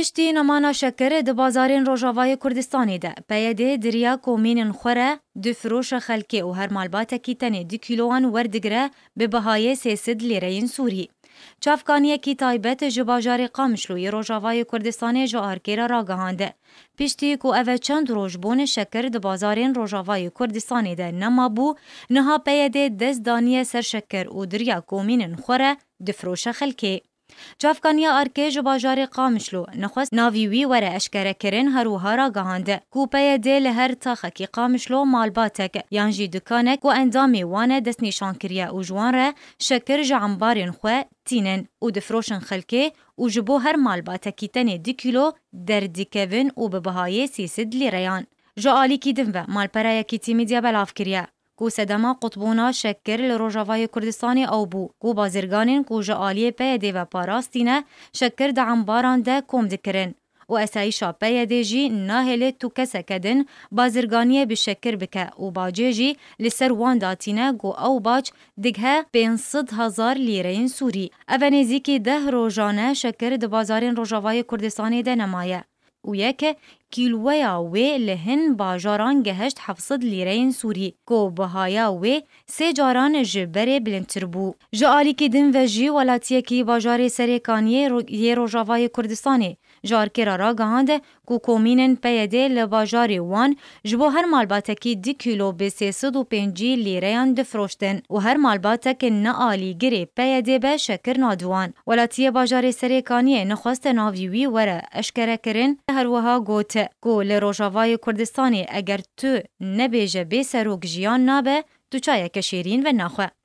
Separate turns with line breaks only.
Piştî namana şekerê di bazarên Rojavayê Kurdistanê de peyedê diriya komînên xwe re di firoşa xelkê û her malbatekî tenê du kîloan werdigire bi bihayê sêsid lêreyên Sûrî. Çavkaniyekî taybet ji bajarê Qamişloyê Rojavayê Kurdistanê ji arkêra ragihande. Piştî ku ev e çend roj bûne şeker di bazarên Rojavayê Kurdistanê de nema bû, niha peyedê dest daniye ser şeker û diriya komînên xwe re di firoşa xelkê. چافکانیا ارکیج بازار قامشلو نخست ناویوی وی و رعشکر کرین هروها را گهانده کوپه دل هر تاخه کی قامشلو مال باتک یانجی دکانک و اندامی وانه دست نشان کریا او جوان را شکر جعنبارین خواه تینن و دفروشن خلکه و جبو هر مال باتکی تنی دی کلو در دی کهوین و ببهای سی سد لی ریان جو کی دنبه مال پرایا کی تیمی کریا کو سدما قطبونا شکر لروجاوای کردستان او بو کو بازرگانین کو جالی دی و پاراستینه شکر دعم انباران ده کم دکرن و اسایشا دی جی ناهل تو کس کدن بازرگانی شکر بک و باجی جی لسر وان داتینه گو او باج دغه پینصد هزار لیرین سوری اونیزی کی ده روژانه شکر د بازارین روژاوای کردستان ده نمایه و یک کیلویا وی لهن باجاران گهشت 700 لیرین سوری کو بهایا وی سه جاران جبر بلندتر بو جالی که دن و جی ولاتیه کی باجار سرکانی یه روژاوای کردستانه جارکرا را گهانده کو کومینن پیده لباجار وان جبو هر مالباتکی دی کیلو به 350 لیرهان دفروشتن و هر مالباتک نعالی گری پیده به شکر نادوان ولاتیه باجار سرکانی نخواست ناویوی وره اشکره کرن هر وها گوتن چه کو لی روژاوای کردستانی اگر تو نبیجه بی سروک جیان نابه تو چایک شیرین و نخواه.